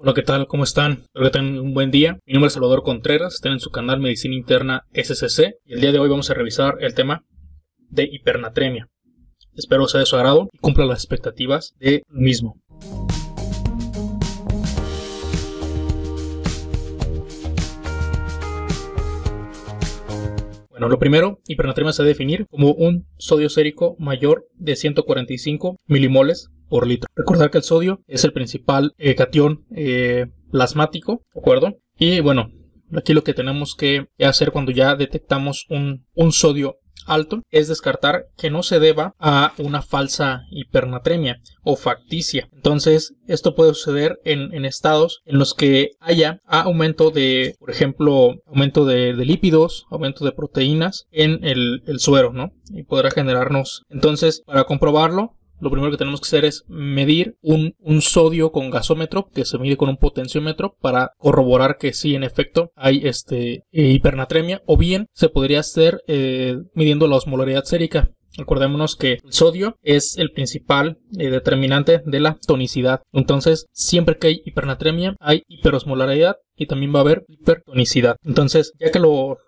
Hola, ¿qué tal? ¿Cómo están? Espero que tengan un buen día. Mi nombre es Salvador Contreras, están en su canal Medicina Interna SCC y el día de hoy vamos a revisar el tema de hipernatremia. Espero sea de su agrado y cumpla las expectativas de mismo. Bueno, lo primero, hipernatremia se debe definir como un sodio sérico mayor de 145 milimoles por litro. Recordar que el sodio es el principal eh, cation eh, plasmático, ¿de acuerdo? Y bueno, aquí lo que tenemos que hacer cuando ya detectamos un, sodio alto es descartar que no se deba a una falsa hipernatremia o facticia. Entonces, esto puede suceder en, estados en los que haya aumento de, por ejemplo, aumento de, lípidos, aumento de proteínas en el, suero, ¿no? Y podrá generarnos. Entonces, para comprobarlo, lo primero que tenemos que hacer es medir un, sodio con gasómetro que se mide con un potenciómetro para corroborar que sí en efecto hay este hipernatremia o bien se podría hacer eh, midiendo la osmolaridad sérica recordémonos que el sodio es el principal eh, determinante de la tonicidad. Entonces, siempre que hay hipernatremia, hay hiperosmolaridad y también va a haber hipertonicidad. Entonces, ya que lo,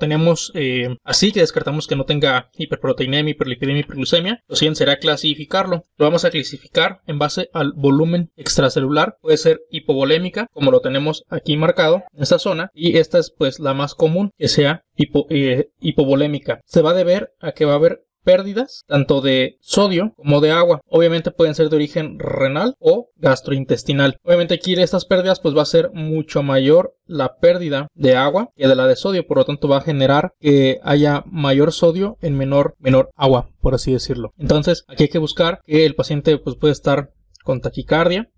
tenemos eh, así, que descartamos que no tenga hiperproteinemia, hiperlipidemia, hiperglucemia, lo siguiente será clasificarlo. Lo vamos a clasificar en base al volumen extracelular. Puede ser hipovolémica, como lo tenemos aquí marcado en esta zona, y esta es pues la más común que sea eh, hipovolémica. Se va a deber a que va a haber pérdidas tanto de sodio como de agua. Obviamente pueden ser de origen renal o gastrointestinal. Obviamente aquí de estas pérdidas pues va a ser mucho mayor la pérdida de agua que de la de sodio, por lo tanto va a generar que haya mayor sodio en menor menor agua, por así decirlo. Entonces, aquí hay que buscar que el paciente pues puede estar con taquicardia,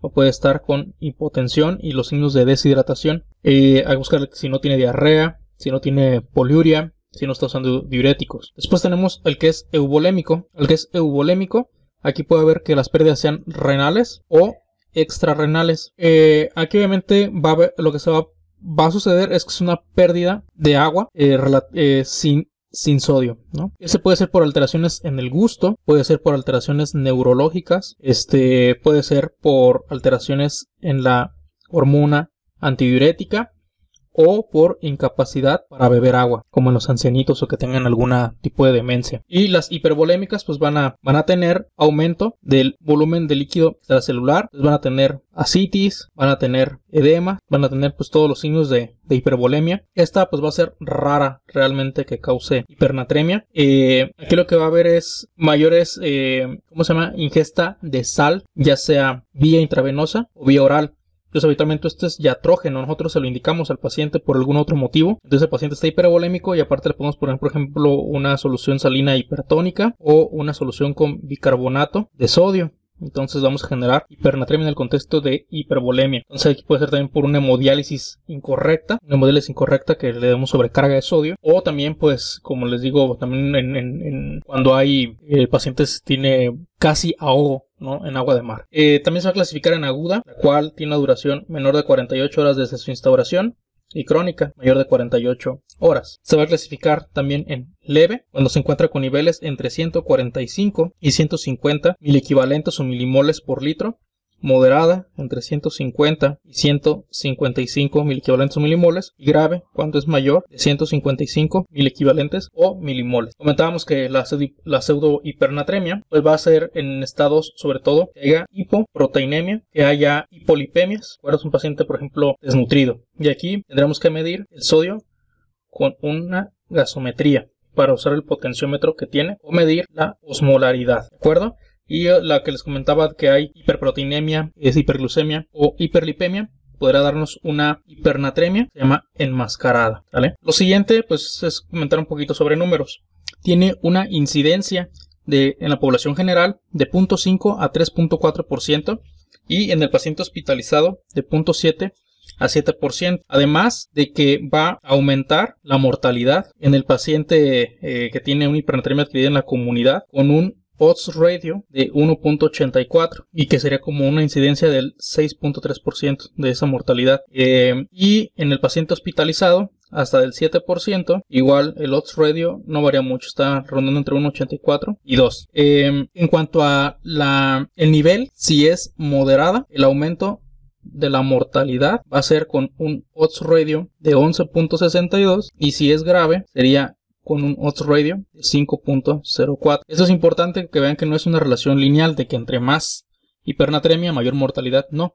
o puede estar con hipotensión y los signos de deshidratación. Eh, hay que buscar si no tiene diarrea, si no tiene poliuria, si no está usando diuréticos. Después tenemos el que es eubolémico. El que es eubolémico, aquí puede ver que las pérdidas sean renales o extrarenales. Eh, aquí obviamente va lo que se va, va, a suceder es que es una pérdida de agua eh, eh, sin, sin sodio, ¿no? Ese puede ser por alteraciones en el gusto, puede ser por alteraciones neurológicas, este puede ser por alteraciones en la hormona antidiurética o por incapacidad para beber agua, como en los ancianitos o que tengan algún tipo de demencia. Y las hiperbolémicas pues van a, van a tener aumento del volumen de líquido extracelular, pues van a tener asitis, van a tener edema, van a tener pues todos los signos de, de hipervolemia. Esta pues va a ser rara realmente que cause hipernatremia. Eh, aquí lo que va a haber es mayores, eh, ¿cómo se llama? Ingesta de sal, ya sea vía intravenosa o vía oral. Entonces habitualmente esto es yatrógeno, nosotros se lo indicamos al paciente por algún otro motivo. Entonces el paciente está hiperbolémico y aparte le podemos poner, por ejemplo, una solución salina hipertónica o una solución con bicarbonato de sodio. Entonces vamos a generar hipernatremia en el contexto de hipervolemia. Entonces aquí puede ser también por una hemodiálisis incorrecta, una hemodiálisis incorrecta que le demos sobrecarga de sodio. O también, pues, como les digo, también cuando hay el eh, pacientes tiene casi ahogo en agua de mar. Eh, también se va a clasificar en aguda, la cual tiene una duración menor de 48 horas desde su instauración, y crónica, mayor de 48 horas. Se va a clasificar también en leve, cuando se encuentra con niveles entre 145 y 150 mil equivalentes o milimoles por litro, moderada entre 150 y 155 mil equivalentes o milimoles y grave cuando es mayor de 155 mil equivalentes o milimoles. Comentábamos que la, la pseudo hipernatremia pues va a ser en estados sobre todo que haya hipoproteinemia, que haya hipolipemias, cuando es un paciente por ejemplo desnutrido y aquí tendremos que medir el sodio con una gasometría para usar el potenciómetro que tiene o medir la osmolaridad, ¿de acuerdo? Y eh, la que les comentaba que hay hiperproteinemia, es hiperglucemia o hiperlipemia, podrá darnos una hipernatremia, se llama enmascarada. ¿vale? Lo siguiente, pues, es comentar un poquito sobre números. Tiene una incidencia de, en la población general de 0.5 a 3.4% y en el paciente hospitalizado de 0.7 a 7%. Además de que va a aumentar la mortalidad en el paciente eh, que tiene una hipernatremia adquirida en la comunidad con un odds radio de 1.84 y que sería como una incidencia del 6.3% de esa mortalidad. Eh, y en el paciente hospitalizado hasta del 7%, igual el odds radio no varía mucho, está rondando entre 1.84 y 2. Eh, en cuanto a la, el nivel, si es moderada, el aumento de la mortalidad va a ser con un odds radio de 11.62 y si es grave sería con un otro radio de 5.04. eso es importante que vean que no es una relación lineal de que entre más hipernatremia, mayor mortalidad, no,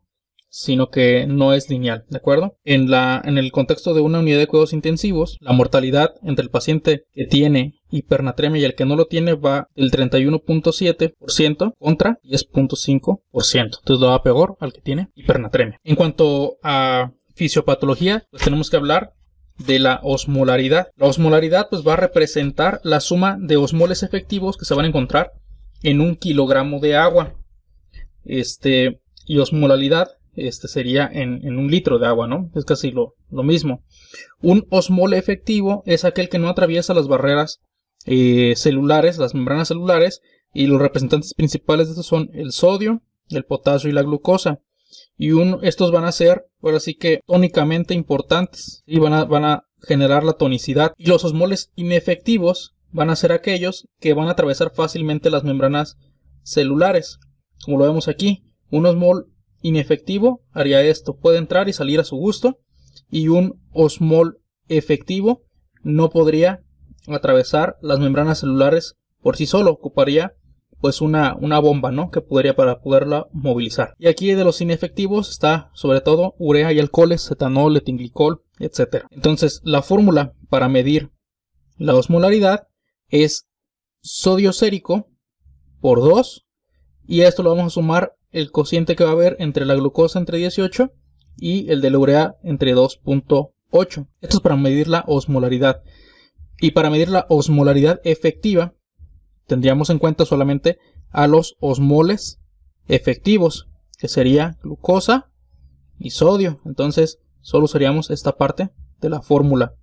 sino que no es lineal, ¿de acuerdo? En, la, en el contexto de una unidad de cuidados intensivos, la mortalidad entre el paciente que tiene hipernatremia y el que no lo tiene va del 31.7% contra 10.5%. Entonces lo va peor al que tiene hipernatremia. En cuanto a fisiopatología, pues tenemos que hablar de la osmolaridad. La osmolaridad pues va a representar la suma de osmoles efectivos que se van a encontrar en un kilogramo de agua. Este, y osmolaridad este sería en, un litro de agua, ¿no? Es casi lo, lo, mismo. Un osmol efectivo es aquel que no atraviesa las barreras eh, celulares, las membranas celulares, y los representantes principales de estos son el sodio, el potasio y la glucosa. Y estos van a ser, ahora sí que, tónicamente importantes y van a, van a generar la tonicidad. Y los osmoles inefectivos van a ser aquellos que van a atravesar fácilmente las membranas celulares. Como lo vemos aquí, un osmol inefectivo haría esto, puede entrar y salir a su gusto, y un osmol efectivo no podría atravesar las membranas celulares por sí solo, ocuparía pues una, una bomba, ¿no? Que podría para poderla movilizar. Y aquí de los inefectivos está sobre todo urea y alcoholes, etanol, etinglicol, etc. Entonces la fórmula para medir la osmolaridad es sodio sérico por 2 y a esto lo vamos a sumar el cociente que va a haber entre la glucosa entre 18 y el de la urea entre 2.8. Esto es para medir la osmolaridad. Y para medir la osmolaridad efectiva tendríamos en cuenta solamente a los osmoles efectivos, que sería glucosa y sodio. Entonces, solo usaríamos esta parte de la fórmula.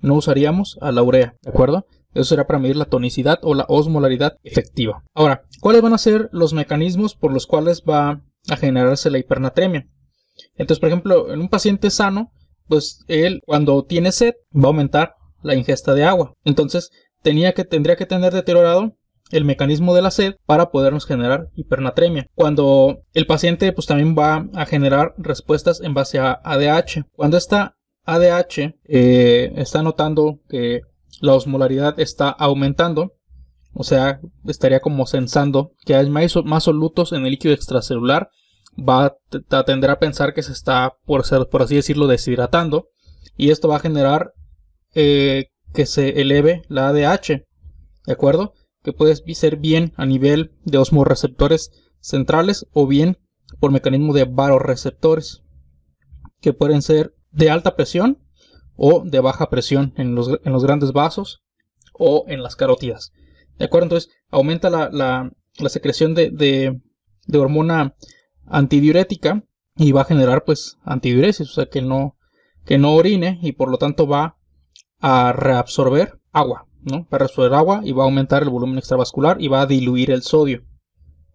No usaríamos a la urea, ¿de acuerdo? Eso será para medir la tonicidad o la osmolaridad efectiva. Ahora, ¿cuáles van a ser los mecanismos por los cuales va a generarse la hipernatremia? Entonces, por ejemplo, en un paciente sano, pues él cuando tiene sed va a aumentar la ingesta de agua. Entonces, tenía que, tendría que tener deteriorado el mecanismo de la sed para podernos generar hipernatremia. Cuando el paciente pues también va a generar respuestas en base a ADH. Cuando está ADH eh, está notando que la osmolaridad está aumentando, o sea, estaría como sensando que hay más solutos en el líquido extracelular, va a tender a pensar que se está, por, ser, por así decirlo, deshidratando, y esto va a generar eh, que se eleve la ADH, ¿de acuerdo? que puede ser bien a nivel de osmoreceptores centrales o bien por mecanismo de baroreceptores, que pueden ser de alta presión o de baja presión en los, grandes vasos o en las carótidas. ¿De acuerdo? Entonces aumenta la, la, secreción de, de, hormona antidiurética y va a generar pues antidiuresis, o sea que no, que no orine y por lo tanto va a reabsorber agua para Va resolver agua y va a aumentar el volumen extravascular y va a diluir el sodio.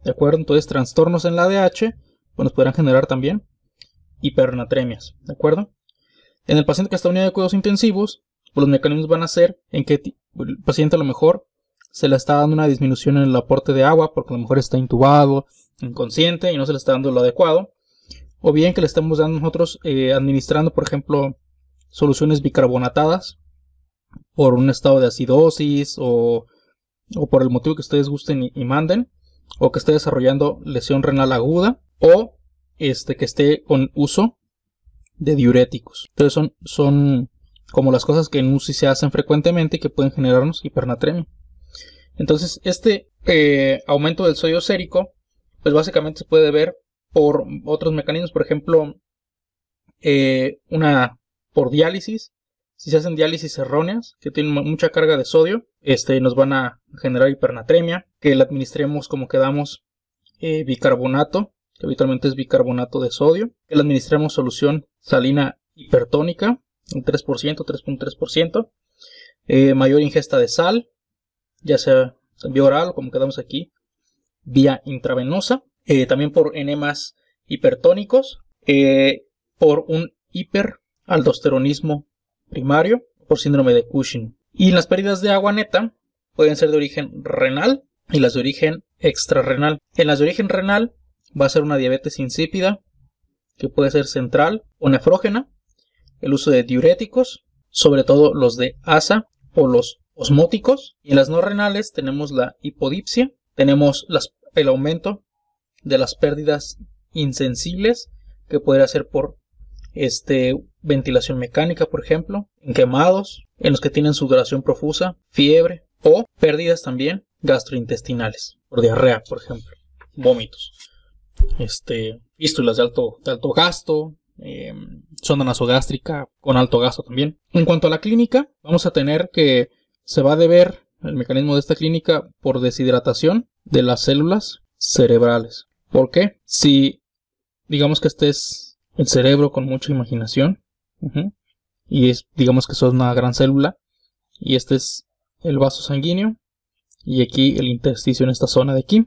¿De acuerdo? Entonces, trastornos en la ADH, pues nos podrán generar también hipernatremias. ¿De acuerdo? En el paciente que está unido de cuidados intensivos, pues, los mecanismos van a ser en que el paciente a lo mejor se le está dando una disminución en el aporte de agua porque a lo mejor está intubado, inconsciente y no se le está dando lo adecuado. O bien que le estamos dando nosotros eh, administrando, por ejemplo, soluciones bicarbonatadas por un estado de acidosis o, por el motivo que ustedes gusten y, manden, o que esté desarrollando lesión renal aguda, o este, que esté con uso de diuréticos. Entonces son, son como las cosas que en UCI se hacen frecuentemente y que pueden generarnos hipernatremia. Entonces este eh, aumento del sodio sérico, pues básicamente se puede ver por otros mecanismos, por ejemplo, eh, una por diálisis, si se hacen diálisis erróneas, que tienen mucha carga de sodio, este, nos van a generar hipernatremia, que le administremos como quedamos eh, bicarbonato, que habitualmente es bicarbonato de sodio, que le administremos solución salina hipertónica, un 3%, 3.3%, eh, mayor ingesta de sal, ya sea vía oral, como quedamos aquí, vía intravenosa, eh, también por enemas hipertónicos, por un hiperaldosteronismo primario por síndrome de Cushing. Y las pérdidas de agua neta pueden ser de origen renal y las de origen extrarrenal. En las de origen renal va a ser una diabetes insípida, que puede ser central o nefrógena, el uso de diuréticos, sobre todo los de ASA o los osmóticos. Y en las no renales tenemos la hipodipsia, tenemos el aumento de las pérdidas insensibles, que puede ser por este, ventilación mecánica, por ejemplo, en quemados, en los que tienen sudoración profusa, fiebre o pérdidas también gastrointestinales, por diarrea, por ejemplo, vómitos, este, de alto, alto gasto, eh, em, sonda nasogástrica con alto gasto también. En cuanto a la clínica, vamos a tener que se va a deber el mecanismo de esta clínica por deshidratación de las células cerebrales. ¿Por qué? Si digamos que estés el cerebro con mucha imaginación. Y es, digamos que eso es una gran célula. Y este es el vaso sanguíneo. Y aquí el intersticio en esta zona de aquí.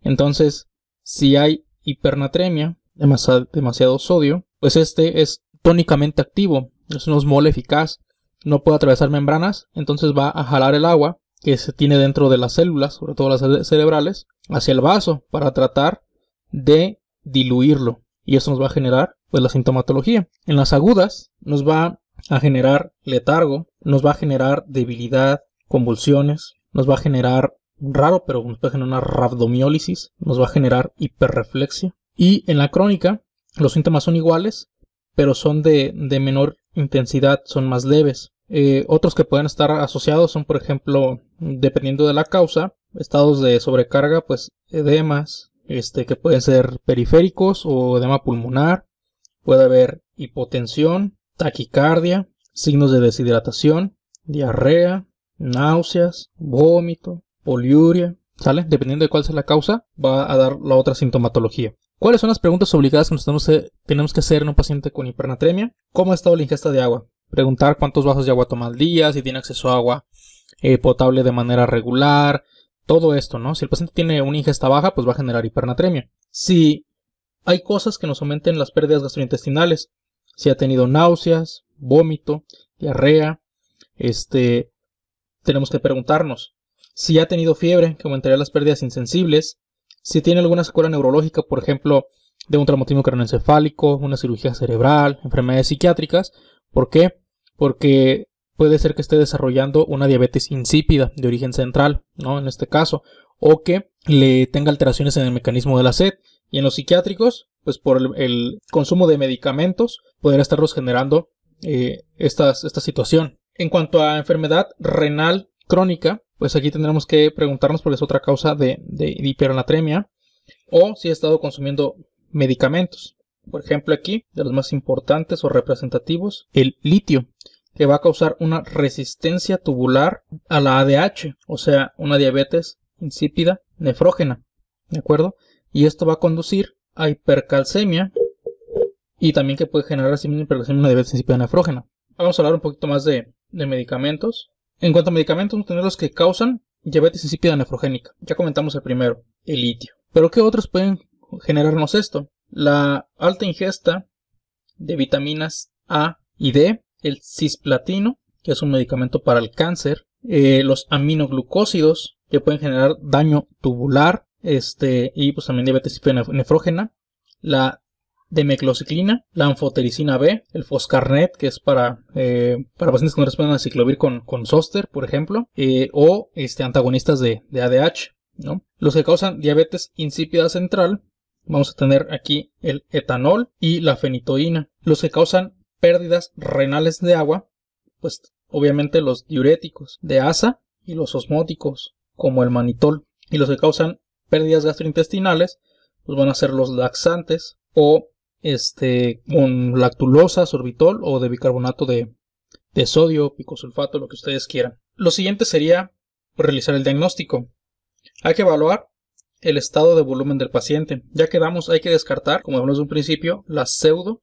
Entonces, si hay hipernatremia, demasiado, demasiado sodio, pues este es tónicamente activo. Es un osmol eficaz. No puede atravesar membranas. Entonces va a jalar el agua que se tiene dentro de las células, sobre todo las cerebrales, hacia el vaso para tratar de diluirlo y eso nos va a generar pues la sintomatología. En las agudas nos va a generar letargo, nos va a generar debilidad, convulsiones, nos va a generar raro, pero nos puede generar una rhabdomiólisis, nos va a generar hiperreflexia. Y en la crónica, los síntomas son iguales, pero son de, menor intensidad, son más leves. Eh, otros que pueden estar asociados son, por ejemplo, dependiendo de la causa, estados de sobrecarga, pues edemas, este, que pueden ser periféricos o edema pulmonar, puede haber hipotensión, taquicardia, signos de deshidratación, diarrea, náuseas, vómito, poliuria, ¿sale? Dependiendo de cuál sea la causa, va a dar la otra sintomatología. ¿Cuáles son las preguntas obligadas que tenemos que hacer en un paciente con hipernatremia? ¿Cómo ha estado la ingesta de agua? Preguntar cuántos vasos de agua toma al día, si tiene acceso a agua eh, potable de manera regular, todo esto, ¿no? Si el paciente tiene una ingesta baja, pues va a generar hipernatremia. Si hay cosas que nos aumenten las pérdidas gastrointestinales, si ha tenido náuseas, vómito, diarrea, este, tenemos que preguntarnos si ha tenido fiebre, que aumentaría las pérdidas insensibles, si tiene alguna secuela neurológica, por ejemplo, de un traumatismo craneoencefálico, una cirugía cerebral, enfermedades psiquiátricas. ¿Por qué? Porque puede ser que esté desarrollando una diabetes insípida de origen central, ¿no? En este caso, o que le tenga alteraciones en el mecanismo de la sed. Y en los psiquiátricos, pues por el, consumo de medicamentos, podría estarlos generando eh, esta, situación. En cuanto a enfermedad renal crónica, pues aquí tendremos que preguntarnos por es otra causa de, de, de o si ha estado consumiendo medicamentos. Por ejemplo, aquí, de los más importantes o representativos, el litio que va a causar una resistencia tubular a la ADH, o sea, una diabetes insípida nefrógena, ¿de acuerdo? Y esto va a conducir a hipercalcemia y también que puede generar así mismo hipercalcemia una diabetes insípida nefrógena. Vamos a hablar un poquito más de, medicamentos. En cuanto a medicamentos, vamos a tener los que causan diabetes insípida nefrogénica. Ya comentamos el primero, el litio. Pero ¿qué otros pueden generarnos esto? La alta ingesta de vitaminas A y D el cisplatino, que es un medicamento para el cáncer, eh, los aminoglucósidos, que pueden generar daño tubular, este, y pues también diabetes nefrógena, la demeclociclina, la anfotericina B, el foscarnet, que es para, eh, para pacientes que no responden a ciclovir con, con soster, por ejemplo, eh, o este, antagonistas de, de ADH. ¿no? Los que causan diabetes insípida central, vamos a tener aquí el etanol y la fenitoína. Los que causan pérdidas renales de agua, pues obviamente los diuréticos de asa y los osmóticos, como el manitol, y los que causan pérdidas gastrointestinales, pues van a ser los laxantes o este con lactulosa, sorbitol o de bicarbonato de, sodio, picosulfato, lo que ustedes quieran. Lo siguiente sería realizar el diagnóstico. Hay que evaluar el estado de volumen del paciente. Ya quedamos, hay que descartar, como hablamos de un principio, la pseudo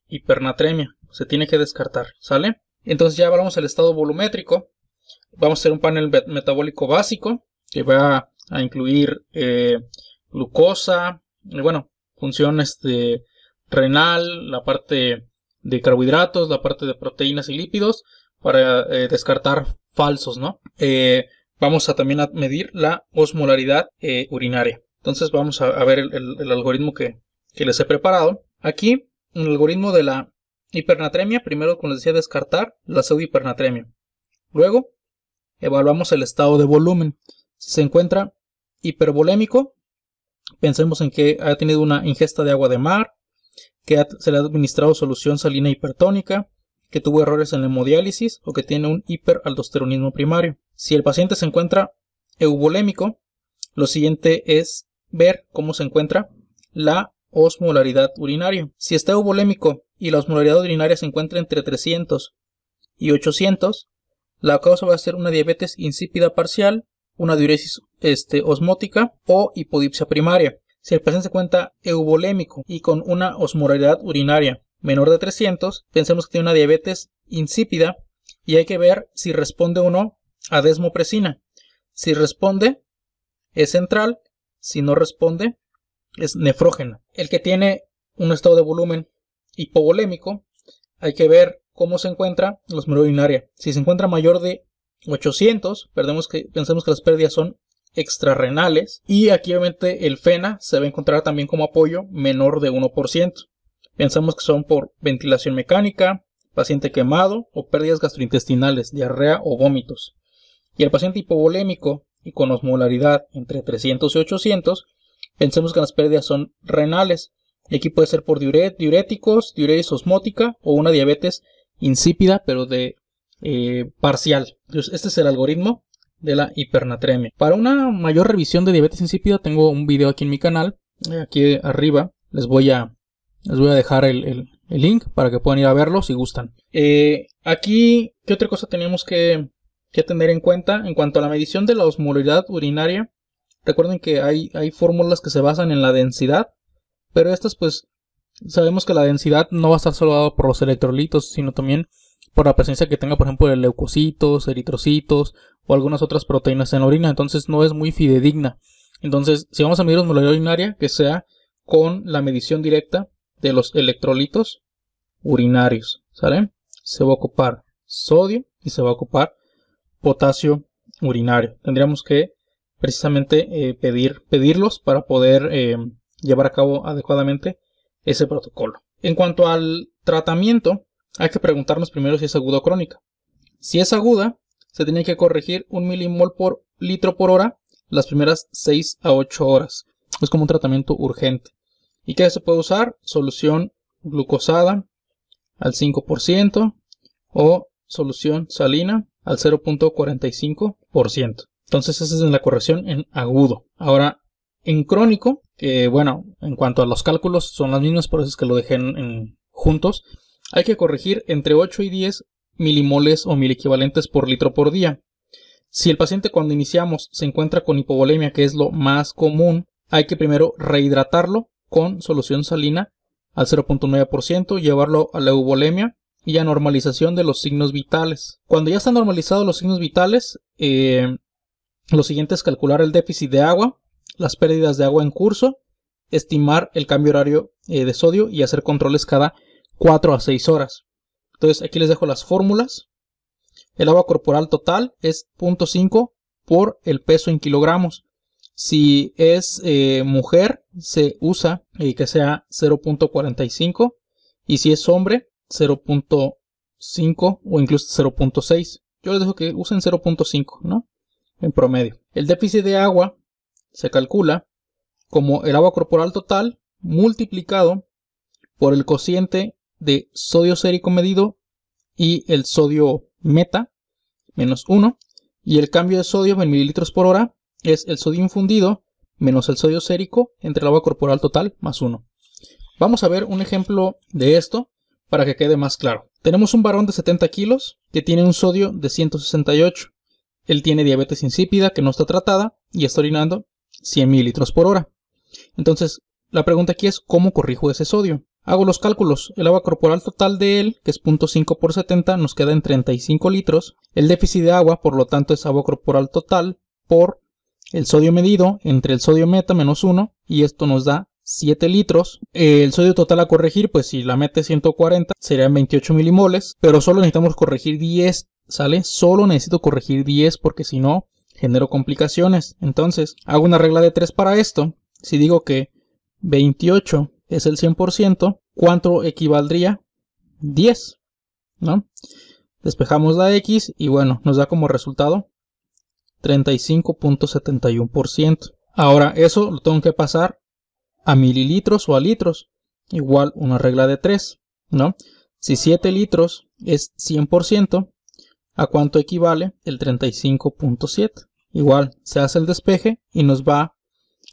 se tiene que descartar, ¿sale? Entonces ya hablamos el estado volumétrico, vamos a hacer un panel metabólico básico que va a incluir eh, glucosa, y bueno, funciones este, renal, la parte de carbohidratos, la parte de proteínas y lípidos, para eh, descartar falsos, ¿no? Eh, vamos a también a medir la osmolaridad urinaria. Entonces vamos a, ver el, algoritmo que, que les he preparado. Aquí, un algoritmo de la Hipernatremia, primero, como les decía, descartar la pseudohipernatremia. Luego, evaluamos el estado de volumen. Si se encuentra hipervolémico, pensemos en que ha tenido una ingesta de agua de mar, que se le ha administrado solución salina hipertónica, que tuvo errores en la hemodiálisis o que tiene un hiperaldosteronismo primario. Si el paciente se encuentra euvolémico, lo siguiente es ver cómo se encuentra la osmolaridad urinaria. Si está eubolémico y la osmolaridad urinaria se encuentra entre 300 y 800, la causa va a ser una diabetes insípida parcial, una diuresis este, osmótica o hipodipsia primaria. Si el paciente se cuenta eubolémico y con una osmolaridad urinaria menor de 300, pensemos que tiene una diabetes insípida y hay que ver si responde o no a desmopresina. Si responde, es central. Si no responde, es nefrógena. El que tiene un estado de volumen hipovolémico, hay que ver cómo se encuentra la osmología urinaria. Si se encuentra mayor de 800, perdemos que, pensemos que las pérdidas son extrarrenales. Y aquí obviamente el FENA se va a encontrar también como apoyo menor de 1%. Pensamos que son por ventilación mecánica, paciente quemado o pérdidas gastrointestinales, diarrea o vómitos. Y el paciente hipovolémico y con osmolaridad entre 300 y 800 Pensemos que las pérdidas son renales. aquí puede ser por diuréticos, diuresis osmótica o una diabetes insípida, pero de eh, parcial. Entonces, este es el algoritmo de la hipernatremia. Para una mayor revisión de diabetes insípida, tengo un video aquí en mi canal. Eh, aquí arriba les voy a, les voy a dejar el, link para que puedan ir a verlo si gustan. Eh, aquí, ¿qué otra cosa tenemos que, tener en cuenta en cuanto a la medición de la osmolaridad urinaria? Recuerden que hay, hay fórmulas que se basan en la densidad, pero estas pues sabemos que la densidad no va a estar solo dada por los electrolitos, sino también por la presencia que tenga, por ejemplo, de leucocitos, eritrocitos o algunas otras proteínas en la orina. Entonces no es muy fidedigna. Entonces, si vamos a medir osmolaridad urinaria, que sea con la medición directa de los electrolitos urinarios. ¿Sale? Se va a ocupar sodio y se va a ocupar potasio urinario. Tendríamos que precisamente eh, pedir, pedirlos para poder eh, llevar a cabo adecuadamente ese protocolo. En cuanto al tratamiento, hay que preguntarnos primero si es aguda o crónica. Si es aguda, se tiene que corregir un milimol por litro por hora las primeras 6 a 8 horas. Es como un tratamiento urgente. ¿Y qué se puede usar? Solución glucosada al 5% o solución salina al 0.45%. Entonces esa es la corrección en agudo. Ahora, en crónico, eh, bueno, en cuanto a los cálculos son las mismas, por eso es que lo dejé juntos. Hay que corregir entre 8 y 10 milimoles o mil equivalentes por litro por día. Si el paciente cuando iniciamos se encuentra con hipovolemia, que es lo más común, hay que primero rehidratarlo con solución salina al 0.9%, llevarlo a la eubolemia y a normalización de los signos vitales. Cuando ya están normalizados los signos vitales, eh, lo siguiente es calcular el déficit de agua, las pérdidas de agua en curso, estimar el cambio horario eh, de sodio y hacer controles cada 4 a 6 horas. Entonces aquí les dejo las fórmulas. El agua corporal total es 0.5 por el peso en kilogramos. Si es eh, mujer, se usa eh, que sea 0.45 y si es hombre, 0.5 o incluso 0.6. Yo les dejo que usen 0.5, ¿no? en promedio. El déficit de agua se calcula como el agua corporal total multiplicado por el cociente de sodio sérico medido y el sodio meta, menos 1, y el cambio de sodio en mililitros por hora es el sodio infundido menos el sodio sérico entre el agua corporal total más 1. Vamos a ver un ejemplo de esto para que quede más claro. Tenemos un varón de 70 kilos que tiene un sodio de 168 él tiene diabetes insípida que no está tratada y está orinando 100 mililitros por hora. Entonces, la pregunta aquí es ¿cómo corrijo ese sodio? Hago los cálculos. El agua corporal total de él, que es 0.5 por 70, nos queda en 35 litros. El déficit de agua, por lo tanto, es agua corporal total por el sodio medido entre el sodio meta menos 1 y esto nos da 7 litros. Eh, el sodio total a corregir, pues si la mete 140, serían 28 milimoles, pero solo necesitamos corregir 10 ¿sale? Solo necesito corregir 10 porque si no, genero complicaciones. Entonces, hago una regla de 3 para esto. Si digo que 28 es el 100%, ¿cuánto equivaldría? 10, ¿no? Despejamos la X y bueno, nos da como resultado 35.71%. Ahora, eso lo tengo que pasar a mililitros o a litros. Igual una regla de 3, ¿no? Si 7 litros es 100%, a cuánto equivale el 35.7. Igual se hace el despeje y nos va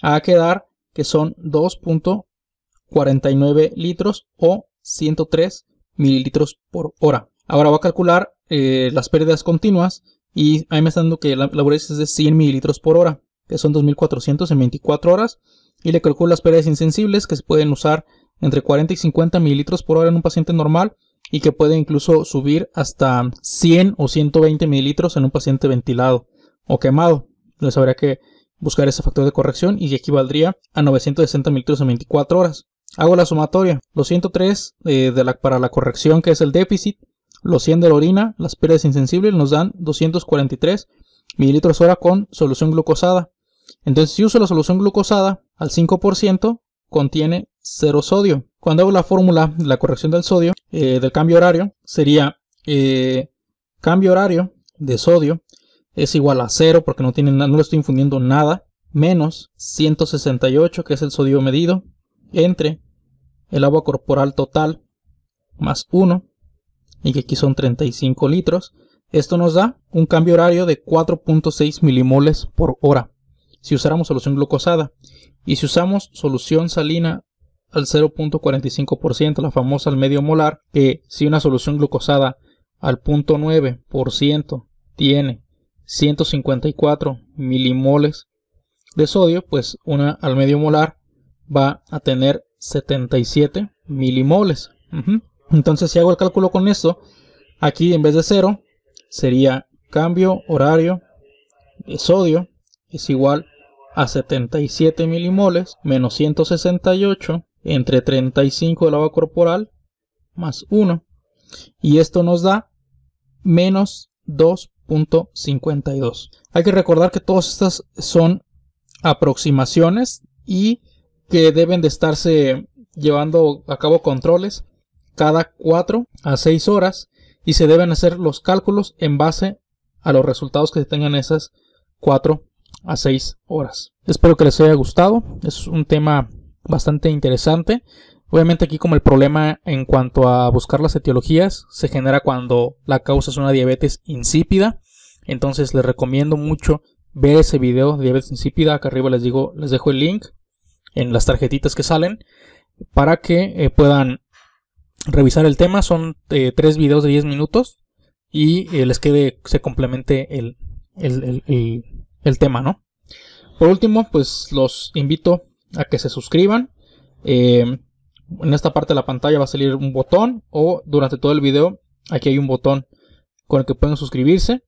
a quedar que son 2.49 litros o 103 mililitros por hora. Ahora va a calcular eh, las pérdidas continuas y ahí me está dando que la, velocidad es de 100 mililitros por hora, que son 2.400 en 24 horas. Y le calculo las pérdidas insensibles que se pueden usar entre 40 y 50 mililitros por hora en un paciente normal y que puede incluso subir hasta 100 o 120 mililitros en un paciente ventilado o quemado. Les habría que buscar ese factor de corrección y equivaldría a 960 mililitros en 24 horas. Hago la sumatoria, los 103 eh, de para la corrección que es el déficit, los 100 de la orina, las pérdidas insensibles nos dan 243 mililitros hora con solución glucosada. Entonces si uso la solución glucosada al 5% contiene cero sodio cuando hago la fórmula de la corrección del sodio, eh, del cambio horario, sería eh, cambio horario de sodio es igual a 0 porque no, tiene, no le estoy infundiendo nada, menos 168 que es el sodio medido, entre el agua corporal total más 1 y que aquí son 35 litros. Esto nos da un cambio horario de 4.6 milimoles por hora si usáramos solución glucosada y si usamos solución salina al 0.45%, la famosa al medio molar, que si una solución glucosada al 0.9% tiene 154 milimoles de sodio, pues una al medio molar va a tener 77 milimoles. Entonces, si hago el cálculo con esto, aquí en vez de 0 sería cambio horario de sodio es igual a 77 milimoles menos 168 entre 35 del agua corporal más 1. Y esto nos da menos 2.52. Hay que recordar que todas estas son aproximaciones y que deben de estarse llevando a cabo controles cada 4 a 6 horas y se deben hacer los cálculos en base a los resultados que se tengan esas 4 a 6 horas. Espero que les haya gustado. Es un tema bastante interesante. Obviamente aquí como el problema en cuanto a buscar las etiologías se genera cuando la causa es una diabetes insípida. Entonces les recomiendo mucho ver ese video de diabetes insípida. Acá arriba les digo, les dejo el link en las tarjetitas que salen para que eh, puedan revisar el tema. Son eh, tres videos de 10 minutos y eh, les quede, se complemente el, el tema, ¿no? Por último, pues los invito a que se suscriban. Eh, en esta parte de la pantalla va a salir un botón o durante todo el video aquí hay un botón con el que pueden suscribirse.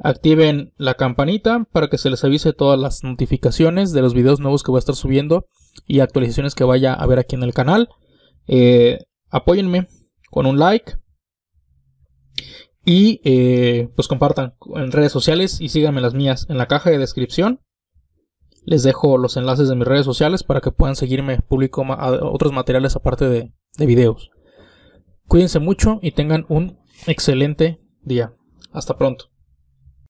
Activen la campanita para que se les avise todas las notificaciones de los videos nuevos que voy a estar subiendo y actualizaciones que vaya a ver aquí en el canal. Eh, apóyenme con un like y eh, pues compartan en redes sociales y síganme las mías en la caja de descripción. Les dejo los enlaces de mis redes sociales para que puedan seguirme. Publico otros materiales aparte de, de videos. Cuídense mucho y tengan un excelente día. Hasta pronto.